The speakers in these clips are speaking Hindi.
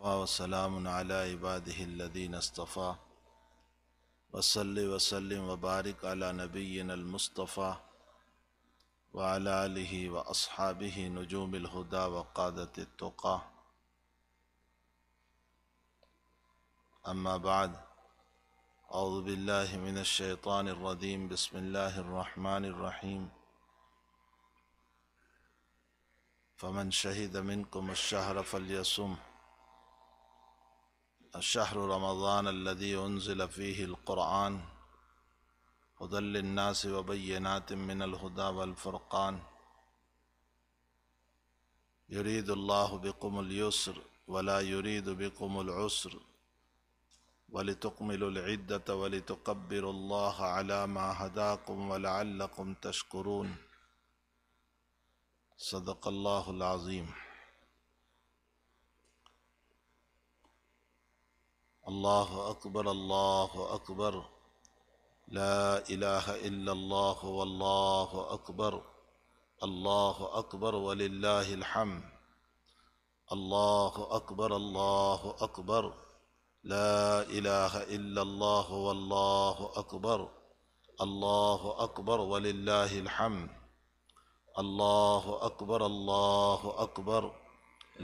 وسلام على عباده الذين اصطفى وصل وسلم وبارك على نبينا المصطفى وعلى آله وأصحابه نجوم الهدى وقادة التقى أما بعد أعوذ بالله من الشيطان الرجيم بسم الله الرحمن الرحيم فمن شهد منكم الشهر فليصمه الشهر رمضان الذي أنزل فيه القرآن هدى للناس وبينات من الهدى والفرقان يريد الله بكم اليسر ولا يريد بكم العسر ولتكملوا العدة ولتكبروا الله على ما هداكم ولعلكم تشكرون صدق الله العظيم الله اكبر الله اكبر لا اله الا الله والله اكبر الله اكبر ولله الحمد الله اكبر الله اكبر لا اله الا الله والله اكبر الله اكبر ولله الحمد الله اكبر الله اكبر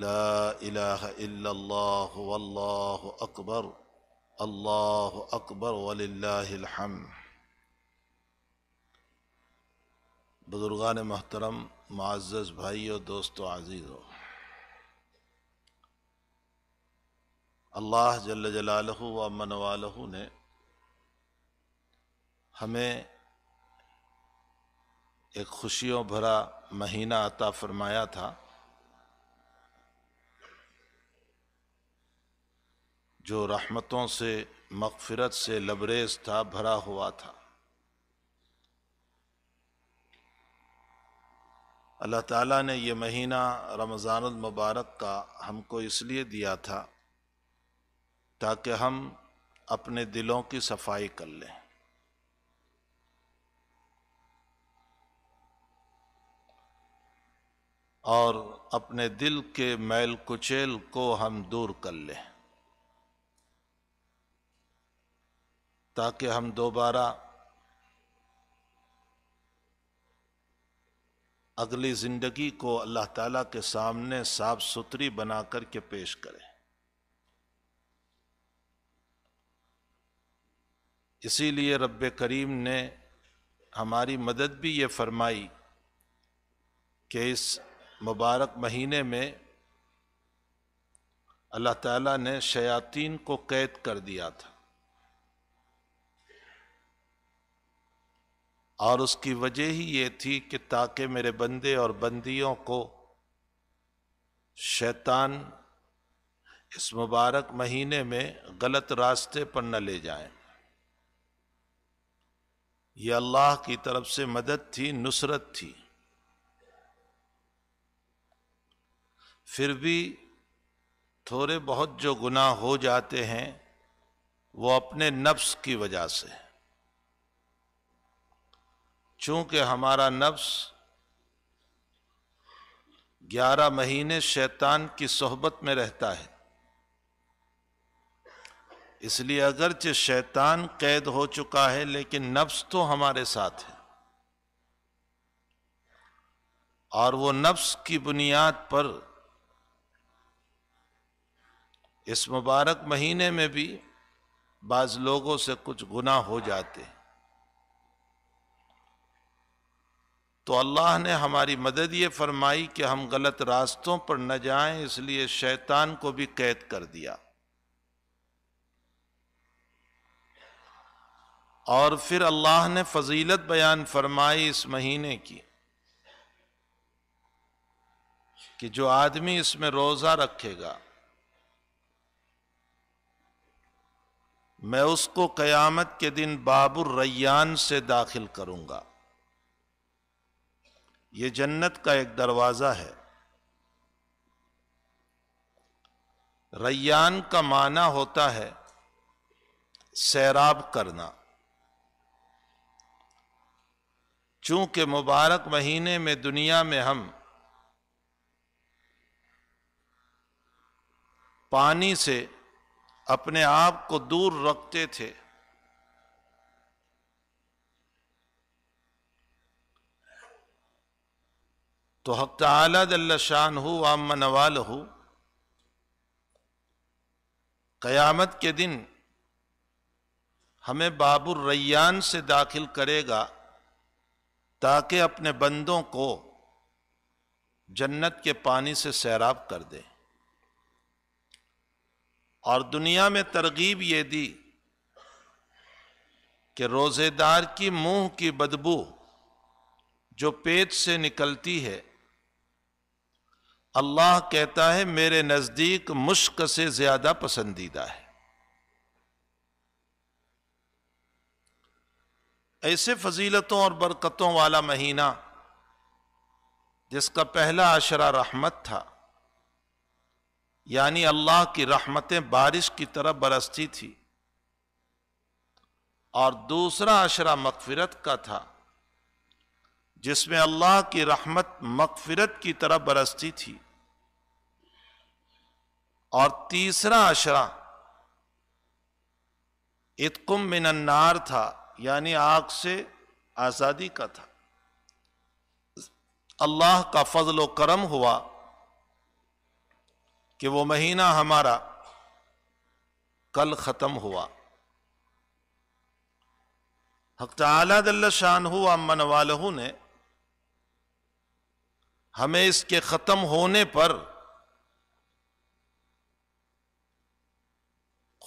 لا اله الا الله والله اكبر अल्लाह अकबर वल्हम बुज़ुर्गान महतरम मज़्ज़ भाई और दोस्तों हो अल्लाह जल जलालह व मनवालह ने हमें एक खुशियों भरा महीना अता फरमाया था जो रहमतों से मगफरत से लबरेज था भरा हुआ था अल्लाह ताला ने यह महीना रमज़ान मुबारक का हमको इसलिए दिया था ताकि हम अपने दिलों की सफाई कर लें और अपने दिल के मैल कुचेल को हम दूर कर लें ताकि हम दोबारा अगली ज़िंदगी को अल्लाह ताला के सामने साफ सुथरी बना कर के पेश करें इसीलिए रब करीम ने हमारी मदद भी ये फरमाई कि इस मुबारक महीने में अल्लाह ताला ने शयातीन को कैद कर दिया था और उसकी वजह ही ये थी कि ताकि मेरे बंदे और बंदियों को शैतान इस मुबारक महीने में गलत रास्ते पर न ले जाए ये अल्लाह की तरफ से मदद थी नुसरत थी फिर भी थोड़े बहुत जो गुनाह हो जाते हैं वो अपने नफ्स की वजह से है चूंकि हमारा नफ्स ग्यारह महीने शैतान की सोहबत में रहता है इसलिए अगरचे शैतान कैद हो चुका है लेकिन नफ्स तो हमारे साथ है और वो नफ्स की बुनियाद पर इस मुबारक महीने में भी बाज़ लोगों से कुछ गुनाह हो जाते हैं तो अल्लाह ने हमारी मदद ये फरमाई कि हम गलत रास्तों पर न जाएं इसलिए शैतान को भी कैद कर दिया और फिर अल्लाह ने फजीलत बयान फरमाई इस महीने की कि जो आदमी इसमें रोज़ा रखेगा मैं उसको क़यामत के दिन बाबुर रैयान से दाखिल करूंगा ये जन्नत का एक दरवाज़ा है रैयान का माना होता है सैराब करना चूंकि मुबारक महीने में दुनिया में हम पानी से अपने आप को दूर रखते थे तो हक ताला शान हो आम नवाल हो क़यामत के दिन हमें बाबुर रैयान से दाखिल करेगा ताकि अपने बंदों को जन्नत के पानी से सैराब कर दे और दुनिया में तरगीब ये दी कि रोज़ेदार की मुंह की बदबू जो पेट से निकलती है अल्लाह कहता है मेरे नज़दीक मुश्क से ज़्यादा पसंदीदा है ऐसे फजीलतों और बरकतों वाला महीना जिसका पहला आशरा रहमत था यानी अल्लाह की रहमतें बारिश की तरह बरसती थी और दूसरा आशरा मकफिरत का था जिसमें अल्लाह की रहमत मकफिरत की तरह बरसती थी और तीसरा अशरा इतकुम मिनन्नार था यानी आग से आज़ादी का था अल्लाह का फजल करम हुआ कि वो महीना हमारा कल ख़त्म हुआ दल्ला शान अमन वालहू ने हमें इसके खत्म होने पर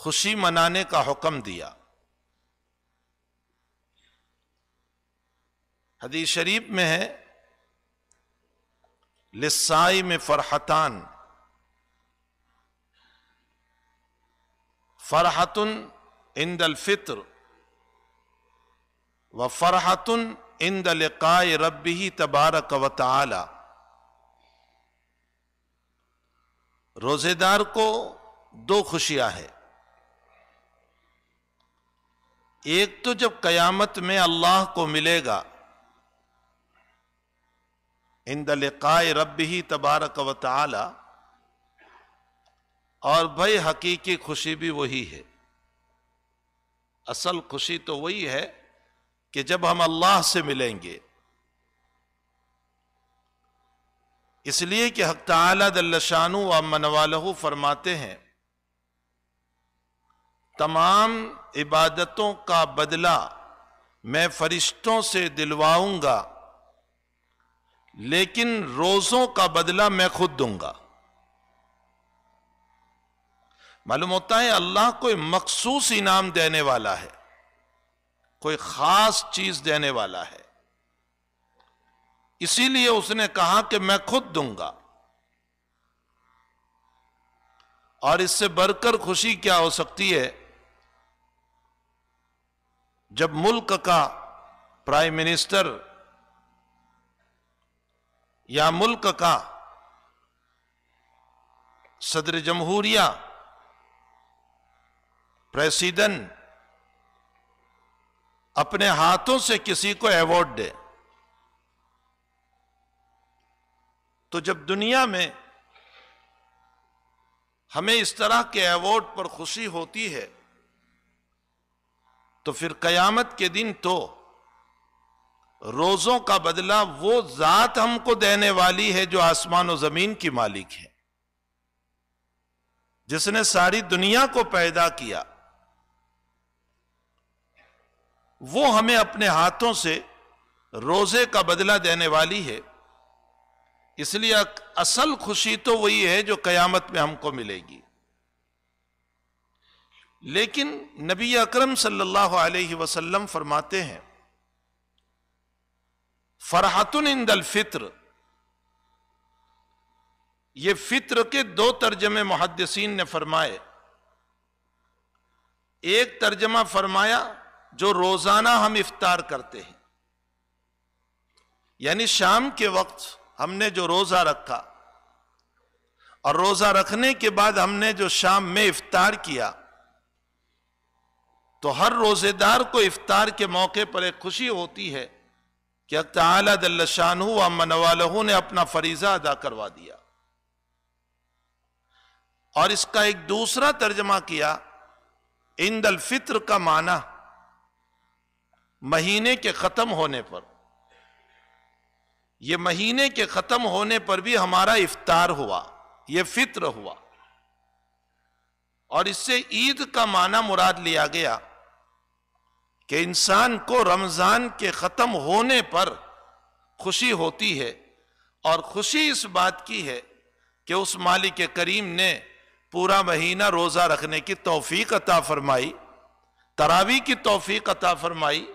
खुशी मनाने का हुक्म दिया हदीस शरीफ में है लिस्साई में फरहतान फरहतुन इंदल फित्र व फरहतुन इंदल काय रब ही तबारक व रोजेदार को दो खुशियां हैं एक तो जब कयामत में अल्लाह को मिलेगा इन दलकाय रब ही तबारक व ताला और भाई हकीकी खुशी भी वही है असल खुशी तो वही है कि जब हम अल्लाह से मिलेंगे इसलिए कि हक शानु व मनवालहू फरमाते हैं तमाम इबादतों का बदला मैं फरिश्तों से दिलवाऊंगा लेकिन रोजों का बदला मैं खुद दूंगा मालूम होता है अल्लाह कोई मखसूस इनाम देने वाला है कोई खास चीज देने वाला है इसीलिए उसने कहा कि मैं खुद दूंगा और इससे बढ़कर खुशी क्या हो सकती है जब मुल्क का प्राइम मिनिस्टर या मुल्क का सदर जमहूरिया प्रेसिडेंट अपने हाथों से किसी को अवार्ड दे तो जब दुनिया में हमें इस तरह के अवार्ड पर खुशी होती है तो फिर कयामत के दिन तो रोजों का बदला वो जात हमको देने वाली है जो आसमान और जमीन की मालिक है जिसने सारी दुनिया को पैदा किया वो हमें अपने हाथों से रोजे का बदला देने वाली है इसलिए असल खुशी तो वही है जो कयामत में हमको मिलेगी लेकिन नबी अकरम सल्लल्लाहु अलैहि वसल्लम फरमाते हैं फरहतुन इंदल फित्र ये फित्र के दो तर्जमे मुहदसिन ने फरमाए एक तर्जमा फरमाया जो रोजाना हम इफ्तार करते हैं यानी शाम के वक्त हमने जो रोज़ा रखा और रोज़ा रखने के बाद हमने जो शाम में इफ्तार किया तो हर रोज़ेदार को इफ्तार के मौके पर एक खुशी होती है कि अक्तला दल्लाशानू मनवालहू ने अपना फरीज़ा अदा करवा दिया और इसका एक दूसरा तर्जमा किया इंदल फित्र का माना महीने के ख़त्म होने पर ये महीने के ख़त्म होने पर भी हमारा इफ्तार हुआ ये फित्र हुआ और इससे ईद का माना मुराद लिया गया कि इंसान को रमज़ान के ख़त्म होने पर खुशी होती है और खुशी इस बात की है कि उस मालिक करीम ने पूरा महीना रोज़ा रखने की तोफीक अता फरमाई तरावी की तोफ़ी अता फरमाई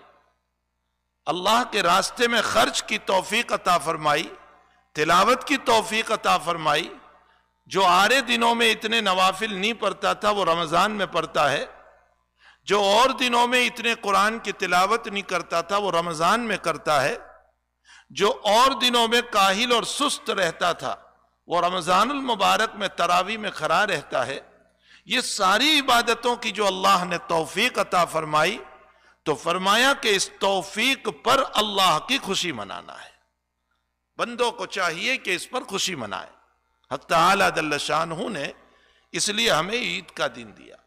अल्लाह के रास्ते में खर्च की तोफ़ी अता फरमाई तिलावत की तोफ़ी अता फरमाई जो आरे दिनों में इतने नवाफिल नहीं पढ़ता था वो रमज़ान में पढ़ता है जो और दिनों में इतने कुरान की तिलावत नहीं करता था वो रमज़ान में करता है जो और दिनों में काहिल और सुस्त रहता था वो रमज़ानमबारक मुबारक में तरावी में खड़ा रहता है ये सारी इबादतों की जो अल्लाह ने तोफ़ी अता फरमाई तो फरमाया कि इस तौफीक पर अल्लाह की खुशी मनाना है बंदों को चाहिए कि इस पर खुशी मनाए हक तला ने इसलिए हमें ईद का दिन दिया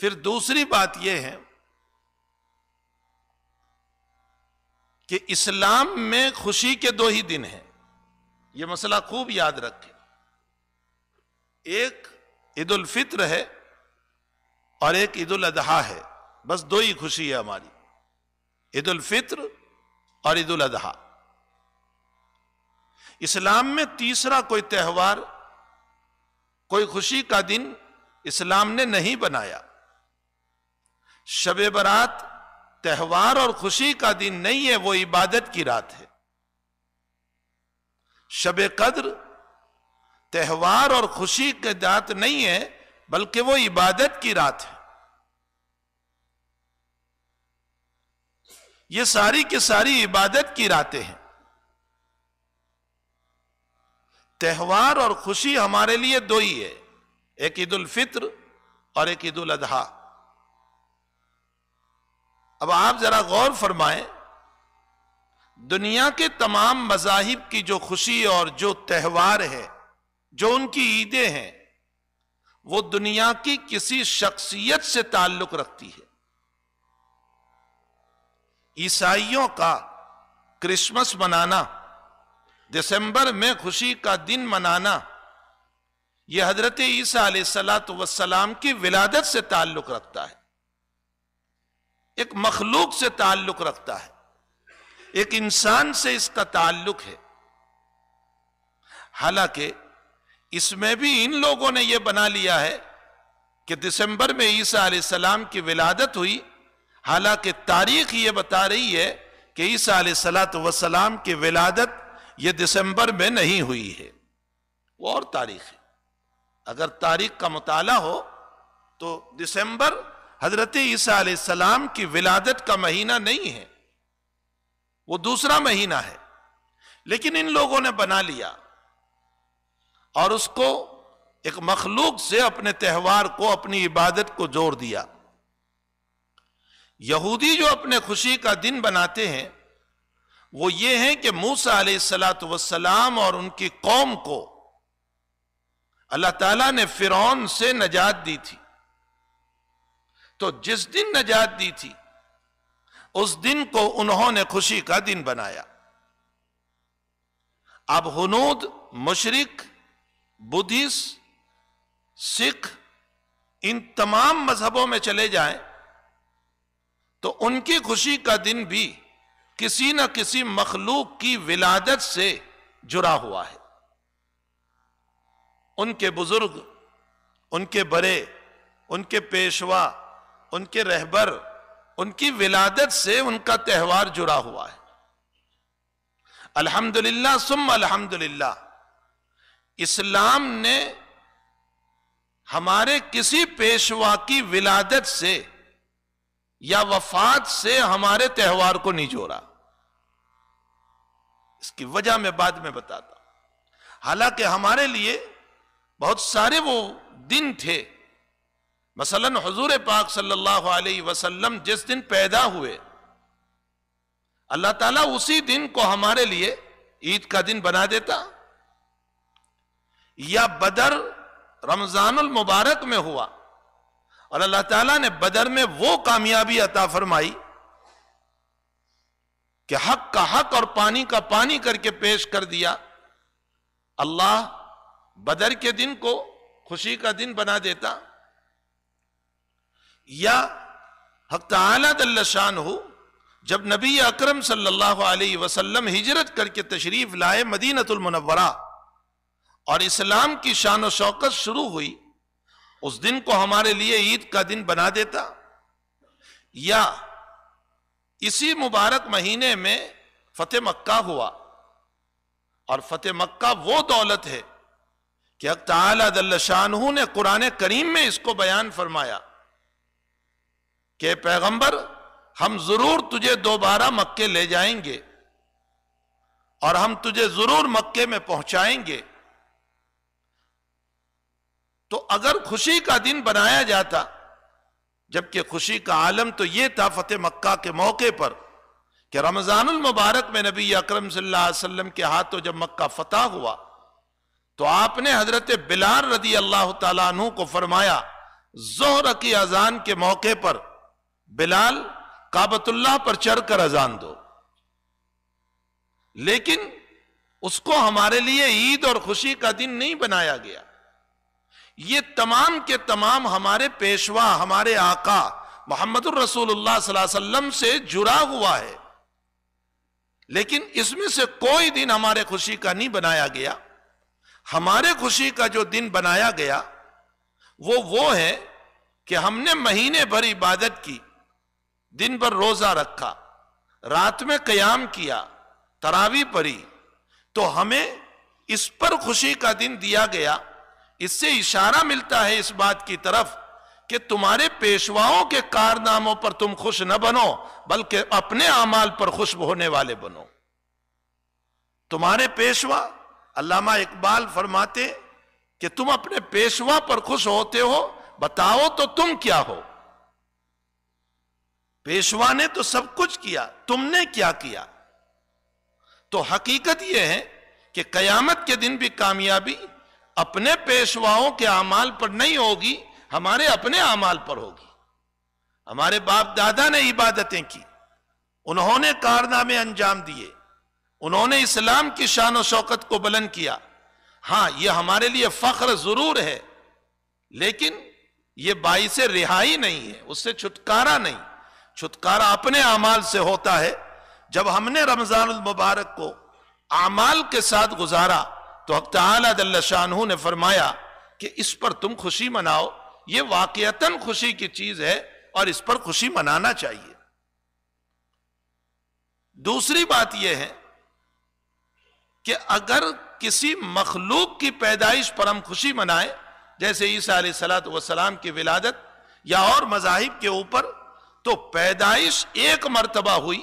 फिर दूसरी बात यह है कि इस्लाम में खुशी के दो ही दिन हैं यह मसला खूब याद रखें एक ईद उल फित्र है और एक ईद उल अजहा है बस दो ही खुशी है हमारी ईद उल फित्र और ईद उल अजहा इस्लाम में तीसरा कोई त्यौहार कोई खुशी का दिन इस्लाम ने नहीं बनाया शब बरात त्यौहार और खुशी का दिन नहीं है वो इबादत की रात है शब कद्र त्यौहार और खुशी के दात नहीं है बल्कि वो इबादत की रात है ये सारी की सारी इबादत की रातें हैं त्यौहार और खुशी हमारे लिए दो ही है एक ईद उल फित्र और एक ईद उल अदहा अब आप जरा गौर फरमाएं दुनिया के तमाम मजाहिब की जो खुशी और जो त्यौहार है जो उनकी ईदें हैं वो दुनिया की किसी शख्सियत से ताल्लुक रखती है ईसाइयों का क्रिसमस मनाना दिसंबर में खुशी का दिन मनाना यह हजरत ईसा सलात वसलाम की विलादत से ताल्लुक रखता है एक मखलूक से ताल्लुक रखता है एक इंसान से इसका ताल्लुक है हालांकि इसमें भी इन लोगों ने यह बना लिया है कि दिसंबर में ईसा सलाम की विलादत हुई हालांकि तारीख यह बता रही है कि ईसा सलात वसलाम की विलादत यह दिसंबर में नहीं हुई है वो और तारीख है अगर तारीख का मताल हो तो दिसंबर हजरत ईसा सलाम की विलादत का महीना नहीं है वो दूसरा महीना है लेकिन इन लोगों ने बना लिया और उसको एक मखलूक से अपने त्यौहार को अपनी इबादत को जोड़ दिया यहूदी जो अपने खुशी का दिन बनाते हैं वो ये है कि मूसा सलात वसलाम और उनकी कौम को अल्लाह ताला ने फिरौन से नजात दी थी तो जिस दिन नजात दी थी उस दिन को उन्होंने खुशी का दिन बनाया अब हनूद मुशरक़ बुद्धिस्ट सिख इन तमाम मजहबों में चले जाएं तो उनकी खुशी का दिन भी किसी न किसी मखलूक की विलादत से जुड़ा हुआ है उनके बुजुर्ग उनके बड़े उनके पेशवा उनके रहबर उनकी विलादत से उनका त्यौहार जुड़ा हुआ है अल्हम्दुलिल्लाह सुम अल्हम्दुलिल्लाह इस्लाम ने हमारे किसी पेशवा की विलादत से या वफात से हमारे त्यौहार को नहीं जोड़ा इसकी वजह मैं बाद में बताता हालांकि हमारे लिए बहुत सारे वो दिन थे मसलन हजूर पाक सल्लल्लाहु अलैहि वसल्लम जिस दिन पैदा हुए अल्लाह ताला उसी दिन को हमारे लिए ईद का दिन बना देता या बदर रमजानुल मुबारक में हुआ और अल्लाह ताला ने बदर में वो कामयाबी अता फरमाई कि हक का हक और पानी का पानी करके पेश कर दिया अल्लाह बदर के दिन को खुशी का दिन बना देता या हक तलाशान हो जब नबी अकरम सल्लल्लाहु अलैहि वसल्लम हिजरत करके तशरीफ लाए मदीनतुल मुनव्वरा और इस्लाम की शान शौकत शुरू हुई उस दिन को हमारे लिए ईद का दिन बना देता या इसी मुबारक महीने में फतेह मक्का हुआ और फतेह मक्का वो दौलत है कि अब ने कुरान करीम में इसको बयान फरमाया कि पैगंबर हम जरूर तुझे दोबारा मक्के ले जाएंगे और हम तुझे जरूर मक्के में पहुंचाएंगे तो अगर खुशी का दिन बनाया जाता जबकि खुशी का आलम तो यह था फतेह मक्का के मौके पर कि रमजानुल मुबारक में नबी अकरम सल्लल्लाहु अलैहि वसल्लम के हाथों जब मक्का फतह हुआ तो आपने हजरत बिलाल रदी अल्लाह तु को फरमाया जोहर की अजान के मौके पर बिलाल काबतुल्लाह पर चढ़कर अजान दो लेकिन उसको हमारे लिए ईद और खुशी का दिन नहीं बनाया गया ये तमाम के तमाम हमारे पेशवा हमारे आका मोहम्मद वसल्लम से जुड़ा हुआ है लेकिन इसमें से कोई दिन हमारे खुशी का नहीं बनाया गया हमारे खुशी का जो दिन बनाया गया वो वो है कि हमने महीने भर इबादत की दिन भर रोजा रखा रात में कयाम किया तरावी पड़ी तो हमें इस पर खुशी का दिन दिया गया इससे इशारा मिलता है इस बात की तरफ कि तुम्हारे पेशवाओं के कारनामों पर तुम खुश न बनो बल्कि अपने अमाल पर खुश होने वाले बनो तुम्हारे पेशवा अल्लामा इकबाल फरमाते कि तुम अपने पेशवा पर खुश होते हो बताओ तो तुम क्या हो पेशवा ने तो सब कुछ किया तुमने क्या किया तो हकीकत यह है कि कयामत के दिन भी कामयाबी अपने पेशवाओं के अमाल पर नहीं होगी हमारे अपने अमाल पर होगी हमारे बाप दादा ने इबादतें की उन्होंने कारनामे अंजाम दिए उन्होंने इस्लाम की शान और शौकत को बुलंद किया हां यह हमारे लिए फख्र जरूर है लेकिन यह बाई से रिहाई नहीं है उससे छुटकारा नहीं छुटकारा अपने अमाल से होता है जब हमने रमजान मुबारक को अमाल के साथ गुजारा तो अब तलाशानू ने फरमाया कि इस पर तुम खुशी मनाओ ये वाकता खुशी की चीज है और इस पर खुशी मनाना चाहिए दूसरी बात यह है कि अगर किसी मखलूक की पैदाइश पर हम खुशी मनाएं जैसे ईसा सलात वसलाम की विलादत या और मजाहिब के ऊपर तो पैदाइश एक मरतबा हुई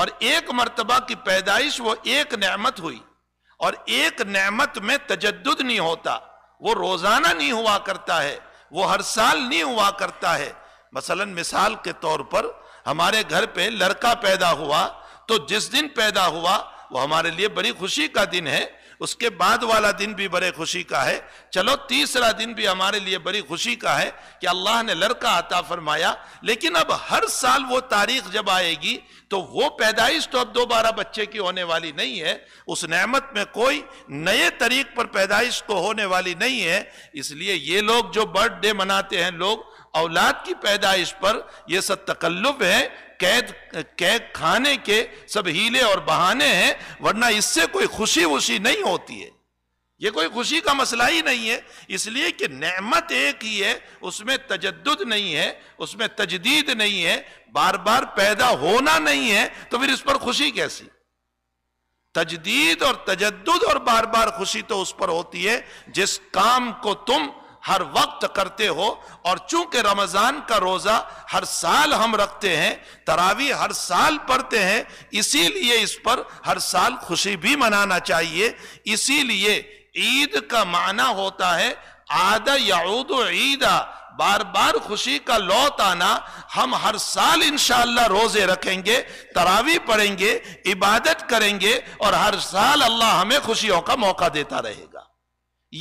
और एक मरतबा की पैदाइश वो एक नमत हुई और एक नेमत में तजद नहीं होता वो रोजाना नहीं हुआ करता है वो हर साल नहीं हुआ करता है मसलन मिसाल के तौर पर हमारे घर पे लड़का पैदा हुआ तो जिस दिन पैदा हुआ वो हमारे लिए बड़ी खुशी का दिन है उसके बाद वाला दिन भी बड़े खुशी का है चलो तीसरा दिन भी हमारे लिए बड़ी खुशी का है कि अल्लाह ने लड़का आता फरमाया लेकिन अब हर साल वो तारीख जब आएगी तो वो पैदाइश तो अब दोबारा बच्चे की होने वाली नहीं है उस नेमत में कोई नए तरीक पर पैदाइश को होने वाली नहीं है इसलिए ये लोग जो बर्थडे मनाते हैं लोग औलाद की पैदाइश पर यह सब तकल्लुफ है कैद कैद खाने के सब हीले और बहाने हैं वरना इससे कोई खुशी वुशी नहीं होती है ये कोई खुशी का मसला ही नहीं है इसलिए कि नेमत एक ही है उसमें तजद नहीं है उसमें तजदीद नहीं है बार बार पैदा होना नहीं है तो फिर इस पर खुशी कैसी तजदीद और तजद और बार बार खुशी तो उस पर होती है जिस काम को तुम हर वक्त करते हो और चूंकि रमज़ान का रोज़ा हर साल हम रखते हैं तरावी हर साल पढ़ते हैं इसीलिए इस पर हर साल खुशी भी मनाना चाहिए इसीलिए ईद का माना होता है आदा याद ईदा बार बार खुशी का लौट आना हम हर साल इंशाला रोजे रखेंगे तरावी पढ़ेंगे इबादत करेंगे और हर साल अल्लाह हमें खुशियों का मौका देता रहेगा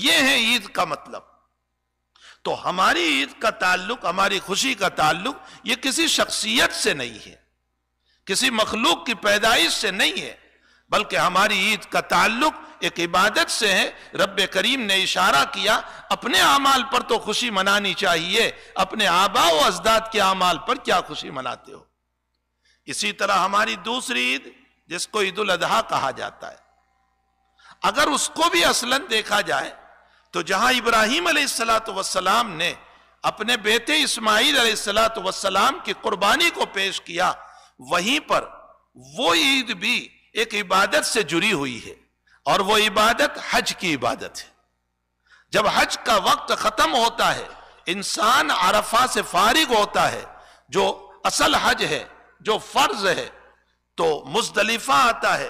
यह है ईद का मतलब तो हमारी ईद का ताल्लुक हमारी खुशी का ताल्लुक ये किसी शख्सियत से नहीं है किसी मखलूक की पैदाइश से नहीं है बल्कि हमारी ईद का ताल्लुक एक इबादत से है रब करीम ने इशारा किया अपने अमाल पर तो खुशी मनानी चाहिए अपने आबा व अजदाद के अमाल पर क्या खुशी मनाते हो इसी तरह हमारी दूसरी ईद जिसको ईद उल अजहा कहा जाता है अगर उसको भी असलन देखा जाए तो जहां इब्राहिम सलाम ने अपने बेटे इस्माइल सलाम की कुर्बानी को पेश किया वहीं पर वो ईद भी एक इबादत से जुड़ी हुई है और वो इबादत हज की इबादत है जब हज का वक्त खत्म होता है इंसान अरफा से फारिग होता है जो असल हज है जो फर्ज है तो मुजदलिफा आता है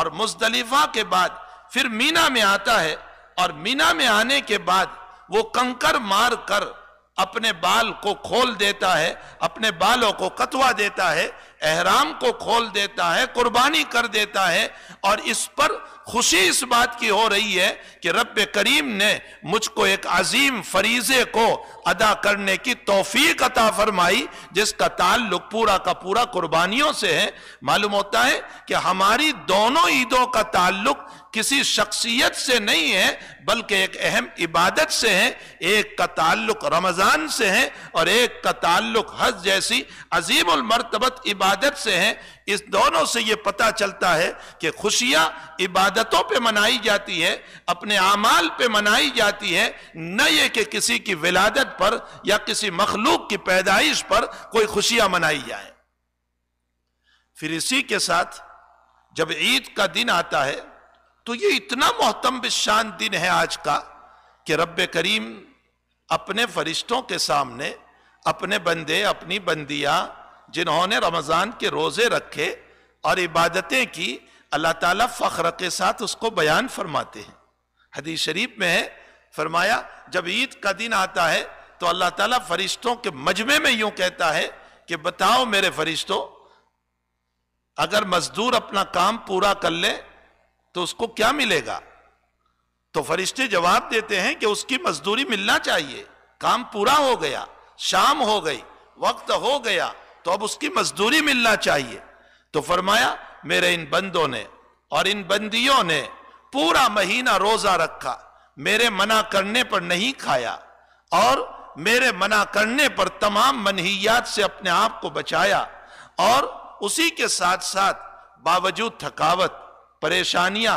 और मुजदलिफा के बाद फिर मीना में आता है और मीना में आने के बाद वो कंकर मार कर अपने बाल को खोल देता है अपने बालों को कतवा देता है एहराम को खोल देता है कुर्बानी कर देता है और इस पर खुशी इस बात की हो रही है कि रब करीम ने मुझको एक अजीम फरीजे को अदा करने की तोफीक अता फरमाई जिसका ताल्लुक पूरा का पूरा कुर्बानियों से है मालूम होता है कि हमारी दोनों ईदों का ताल्लुक किसी शख्सियत से नहीं है बल्कि एक अहम इबादत से है एक का ताल्लुक रमज़ान से है और एक का ताल्लुक हज जैसी अजीम मरतबत इबादत से है इस दोनों से यह पता चलता है कि खुशियां इबादतों पर मनाई जाती है अपने आमाल पर मनाई जाती है न ये कि किसी की विलादत पर या किसी मखलूक की पैदाइश पर कोई खुशियां मनाई जाए फिर इसी के साथ जब ईद का दिन आता है तो ये इतना मोहतम शान दिन है आज का कि रब करीम अपने फरिश्तों के सामने अपने बंदे अपनी बंदियां जिन्होंने रमज़ान के रोज़े रखे और इबादतें की अल्लाह ताला फ़ख्र के साथ उसको बयान फरमाते हैं हदीस शरीफ में है फरमाया जब ईद का दिन आता है तो अल्लाह ताला फरिश्तों के मजमे में यूं कहता है कि बताओ मेरे फरिश्तों अगर मजदूर अपना काम पूरा कर ले तो उसको क्या मिलेगा तो फरिश्ते जवाब देते हैं कि उसकी मजदूरी मिलना चाहिए काम पूरा हो गया शाम हो गई वक्त हो गया तो अब उसकी मजदूरी मिलना चाहिए तो फरमाया मेरे इन बंदों ने और इन बंदियों ने पूरा महीना रोजा रखा मेरे मना करने पर नहीं खाया और मेरे मना करने पर तमाम मनहियात से अपने आप को बचाया और उसी के साथ साथ बावजूद थकावत परेशानियां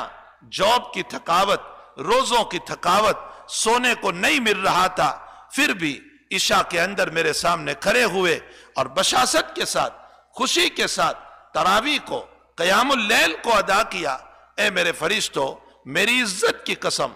जॉब की थकावट रोजों की थकावट सोने को नहीं मिल रहा था फिर भी ईशा के अंदर मेरे सामने खड़े हुए और बशासत के साथ खुशी के साथ तरावी को कयामुल्लैल को अदा किया ए मेरे फरिश्तो मेरी इज्जत की कसम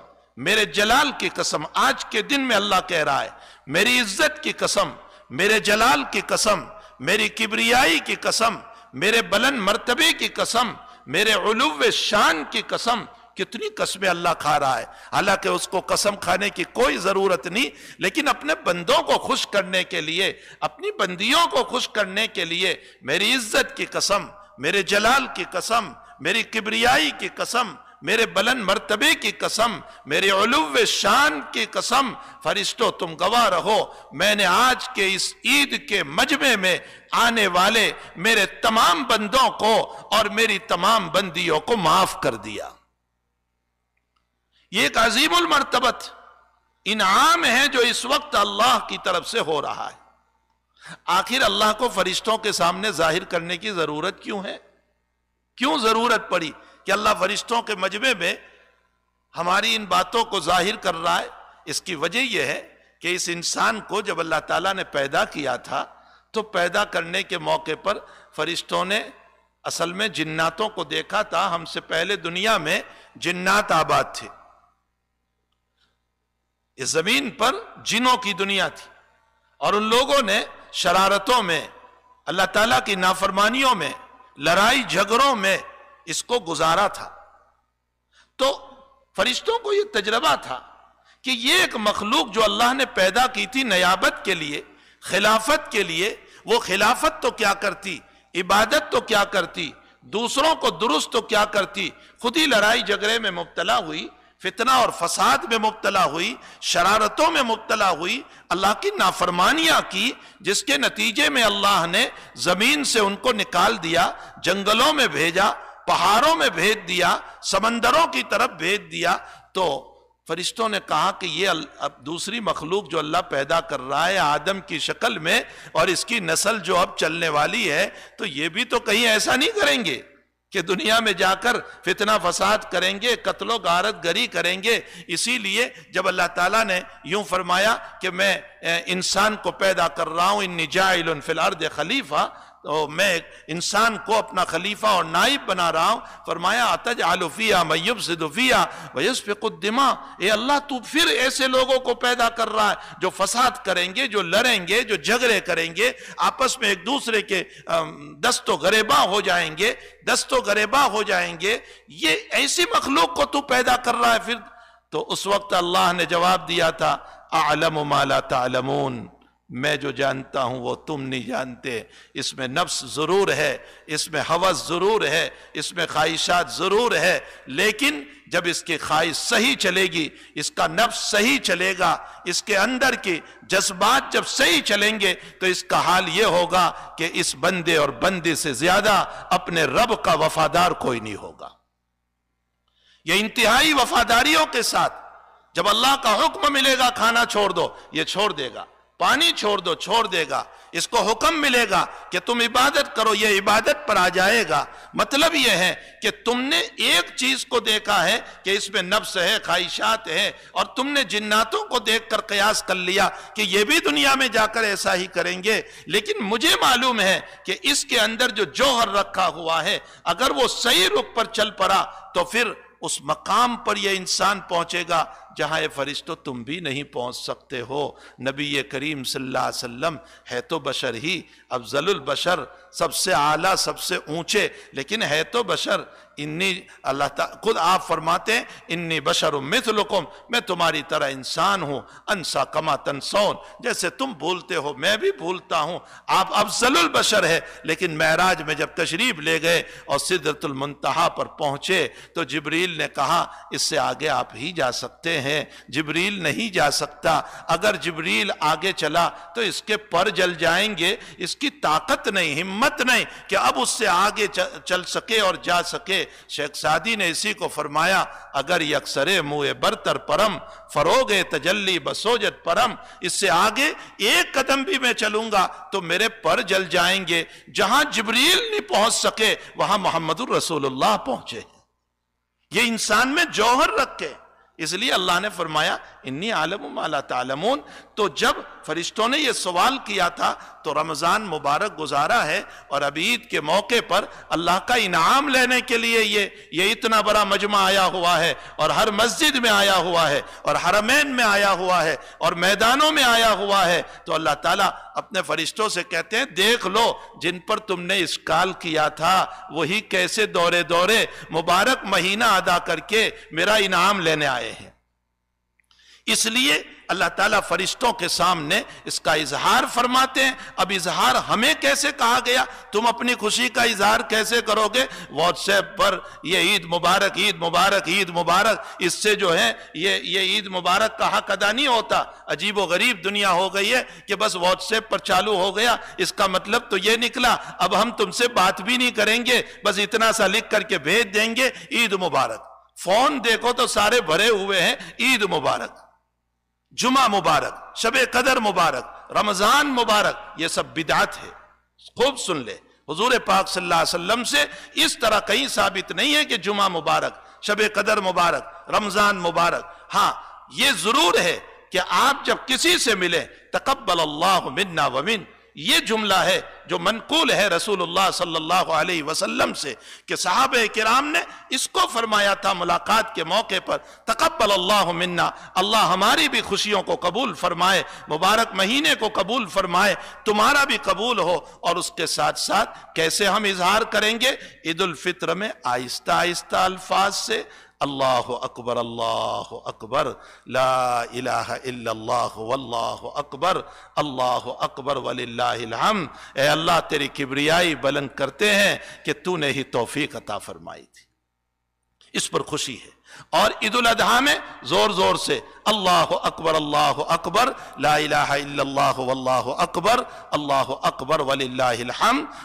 मेरे जलाल की कसम आज के दिन में अल्लाह कह रहा है मेरी इज्जत की कसम मेरे जलाल की कसम मेरी किबरियाई की कसम मेरे बलन मर्तबे की कसम मेरे उलुव शान की कसम कितनी कस्में अल्लाह खा रहा है हालांकि उसको कसम खाने की कोई ज़रूरत नहीं लेकिन अपने बंदों को खुश करने के लिए अपनी बंदियों को खुश करने के लिए मेरी इज्जत की कसम मेरे जलाल की कसम मेरी किबरियाई की कसम मेरे बलन मरतबे की कसम मेरे अलुव शान की कसम फरिश्तों तुम गवाह रहो मैंने आज के इस ईद के मजमे में आने वाले मेरे तमाम बंदों को और मेरी तमाम बंदियों को माफ कर दिया ये एक अजीबुल मरतबत इनाम है जो इस वक्त अल्लाह की तरफ से हो रहा है आखिर अल्लाह को फरिश्तों के सामने जाहिर करने की जरूरत क्यों है क्यों जरूरत पड़ी कि अल्लाह वरिष्ठों के मजमे में हमारी इन बातों को जाहिर कर रहा है इसकी वजह यह है कि इस इंसान को जब अल्लाह ताला ने पैदा किया था तो पैदा करने के मौके पर फरिश्तों ने असल में जिन्नातों को देखा था हमसे पहले दुनिया में जिन्नात आबाद थे इस जमीन पर जिनों की दुनिया थी और उन लोगों ने शरारतों में अल्लाह ताला की नाफरमानियों में लड़ाई झगड़ों में इसको गुजारा था तो फरिश्तों को यह तजर्बा था कि ये एक मखलूक जो अल्लाह ने पैदा की थी नयाबत के लिए खिलाफत के लिए वो खिलाफत तो क्या करती इबादत तो क्या करती दूसरों को दुरुस्त तो क्या करती खुद ही लड़ाई झगड़े में मुबतला हुई फितना और फसाद में मुबतला हुई शरारतों में मुबतला हुई अल्लाह की नाफरमानिया की जिसके नतीजे में अल्लाह ने ज़मीन से उनको निकाल दिया जंगलों में भेजा पहाड़ों में भेज दिया समंदरों की तरफ भेज दिया तो फरिश्तों ने कहा कि ये अब दूसरी मखलूक जो अल्लाह पैदा कर रहा है आदम की शक्ल में और इसकी नस्ल जो अब चलने वाली है तो ये भी तो कहीं ऐसा नहीं करेंगे कि दुनिया में जाकर फितना फसाद करेंगे कत्लो गारत गरी करेंगे इसीलिए जब अल्लाह ताला ने यूं फरमाया कि मैं इंसान को पैदा कर रहा हूँ इन निजाइल फिलर्द खलीफा तो मैं इंसान को अपना खलीफा और नाइब बना रहा हूँ फरमाया अतज आलूफिया मैब सिदुफिया वयसफ़िकुद्दिमा ये अल्लाह तू फिर ऐसे लोगों को पैदा कर रहा है जो फसाद करेंगे जो लड़ेंगे जो झगड़े करेंगे आपस में एक दूसरे के दस्तो गरेबा हो जाएंगे दस्तो गरेबा हो जाएंगे ये ऐसी मखलूक को तू पैदा कर रहा है फिर तो उस वक्त अल्लाह ने जवाब दिया था आलम माला तलमून मैं जो जानता हूँ वो तुम नहीं जानते इसमें नफ्स ज़रूर है इसमें हवस ज़रूर है इसमें ख्वाहिशात ज़रूर है लेकिन जब इसकी ख्वाहिश सही चलेगी इसका नफ्स सही चलेगा इसके अंदर की जज्बात जब सही चलेंगे तो इसका हाल ये होगा कि इस बंदे और बंदे से ज़्यादा अपने रब का वफादार कोई नहीं होगा ये इंतहाई वफादारियों के साथ जब अल्लाह का हुक्म मिलेगा खाना छोड़ दो ये छोड़ देगा पानी छोड़ दो छोड़ देगा इसको हुक्म मिलेगा कि तुम इबादत करो ये इबादत पर आ जाएगा मतलब यह है कि तुमने एक चीज को देखा है कि इसमें नफ्स है ख्वाहिशात है और तुमने जिन्नातों को देख कर कयास कर लिया कि ये भी दुनिया में जाकर ऐसा ही करेंगे लेकिन मुझे मालूम है कि इसके अंदर जो जौहर रखा हुआ है अगर वो सही रुख पर चल पड़ा तो फिर उस मकाम पर यह इंसान पहुंचेगा जहाँ ये फरिश्तों तुम भी नहीं पहुँच सकते हो नबी करीम सल्लल्लाहु अलैहि वसल्लम है तो बशर ही अफजल बशर सबसे आला सबसे ऊँचे लेकिन है तो बशर इन्नी अल्लाह खुद आप फरमाते हैं इन्नी बशर मिथलुकुम मैं तुम्हारी तरह इंसान हूँ अनसा कमा तनसौन जैसे तुम भूलते हो मैं भी भूलता हूँ आप अफजल बशर है लेकिन महराज में जब तशरीफ ले गए और सिदरतुलमतहा पर पहुँचे तो जबरील ने कहा इससे आगे आप ही जा सकते हैं हैं जबरील नहीं जा सकता अगर जबरील आगे चला तो इसके पर जल जाएंगे इसकी ताकत नहीं हिम्मत नहीं कि अब उससे आगे चल सके और जा सके शेख सादी ने इसी को फरमाया अगर यकसर मुए बरतर परम फरोगे तजल्ली बसोजत परम इससे आगे एक कदम भी मैं चलूंगा तो मेरे पर जल जाएंगे जहां जबरील नहीं पहुंच सके वहां मोहम्मद रसूलुल्लाह पहुंचे ये इंसान में जौहर रखे इसलिए अल्लाह ने फरमाया इन्नी आलम माला तालमून तो जब फरिश्तों ने यह सवाल किया था तो रमज़ान मुबारक गुजारा है और अब ईद के मौके पर अल्लाह का इनाम लेने के लिए ये ये इतना बड़ा मजमा आया हुआ है और हर मस्जिद में आया हुआ है और हरमैन में आया हुआ है और मैदानों में आया हुआ है तो अल्लाह ताला अपने फरिश्तों से कहते हैं देख लो जिन पर तुमने इस काल किया था वही कैसे दौरे दौरे मुबारक महीना अदा करके मेरा इनाम लेने आए हैं इसलिए अल्लाह ताला फरिश्तों के सामने इसका इजहार फरमाते हैं अब इजहार हमें कैसे कहा गया तुम अपनी खुशी का इजहार कैसे करोगे व्हाट्सएप पर ये ईद मुबारक ईद मुबारक ईद मुबारक इससे जो है ये ये ईद मुबारक का हक अदा नहीं होता अजीब व गरीब दुनिया हो गई है कि बस व्हाट्सएप पर चालू हो गया इसका मतलब तो ये निकला अब हम तुमसे बात भी नहीं करेंगे बस इतना सा लिख करके भेज देंगे ईद मुबारक फोन देखो तो सारे भरे हुए हैं ईद मुबारक जुमा मुबारक शब कदर मुबारक रमज़ान मुबारक ये सब बिदात है खूब सुन ले हजूर पाक सल्लाम से इस तरह कहीं साबित नहीं है कि जुमा मुबारक शब कदर मुबारक रमज़ान मुबारक हाँ ये ज़रूर है कि आप जब किसी से मिलें तकबल अल्लाह मिन्ना वमिन ये जुमला है जो मनकूल है रसूलुल्लाह सल्लल्लाहु अलैहि वसल्लम से कि साहब कराम ने इसको फरमाया था मुलाकात के मौके पर तकबल अल्लाह मन्ना अल्लाह हमारी भी खुशियों को कबूल फरमाए मुबारक महीने को कबूल फरमाए तुम्हारा भी कबूल हो और उसके साथ साथ कैसे हम इजहार करेंगे ईदालफित्र में आहिस्ता आहिस्ता अल्फाज से अल्लाह अकबर अल्लाह अकबर ला इलाह वल्लाह अकबर अल्लाह अकबर वलिल्लाम ए अल्लाह तेरी किबरियाई बलंग करते हैं कि तूने ही तोफ़ीक अता फरमाई थी इस पर खुशी है और ईद उल अजहा में ज़ोर ज़ोर से अल्लाह अकबर अल्लाह अकबर लाह अकबर अल्लाह अकबर वलीम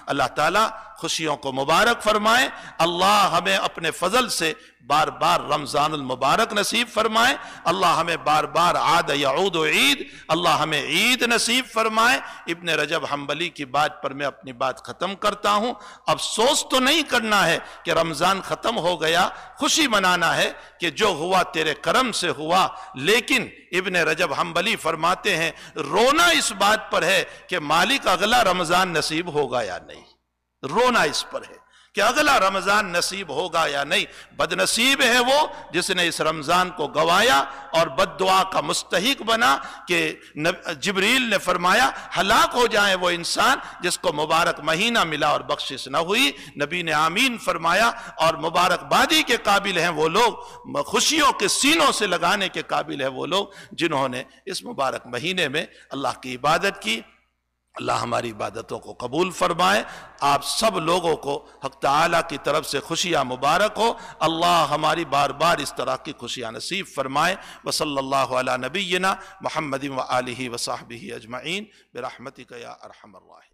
अल्लाह ताला खुशियों को मुबारक फरमाए अल्लाह हमें अपने फजल से बार बार रमज़ान मुबारक नसीब फरमाए अल्लाह हमें बार बार आद याद ईद अल्लाह हमें ईद नसीब फरमाए इबन रजब हम्बली की बात पर मैं अपनी बात ख़त्म करता हूँ अफसोस तो नहीं करना है कि रमज़ान ख़त्म हो गया खुशी मनाना है कि जो हुआ तेरे करम से हुआ लेकिन इबन रजब हम्बली फरमाते हैं रोना इस बात पर है कि मालिक अगला रमज़ान नसीब होगा या नहीं रोना इस पर है कि अगला रमज़ान नसीब होगा या नहीं बदनसीब है वो जिसने इस रमज़ान को गवाया और बद का मुस्तक बना कि जबरील ने फरमाया हलाक हो जाए वो इंसान जिसको मुबारक महीना मिला और बख्शिश न हुई नबी ने आमीन फरमाया और मुबारकबादी के काबिल हैं वो लोग खुशियों के सीनों से लगाने के काबिल है वो लोग जिन्होंने इस मुबारक महीने में अल्लाह की इबादत की अल्लाह हमारी इबादतों को कबूल फरमाए आप सब लोगों को हक ताला की तरफ से खुशियाँ मुबारक हो अल्लाह हमारी बार बार इस तरह की खुशियाँ नसीब फरमाए वसल्ला नबीना महमद आलि वसाहबी अजमाइन बरहमतिक या अरहमल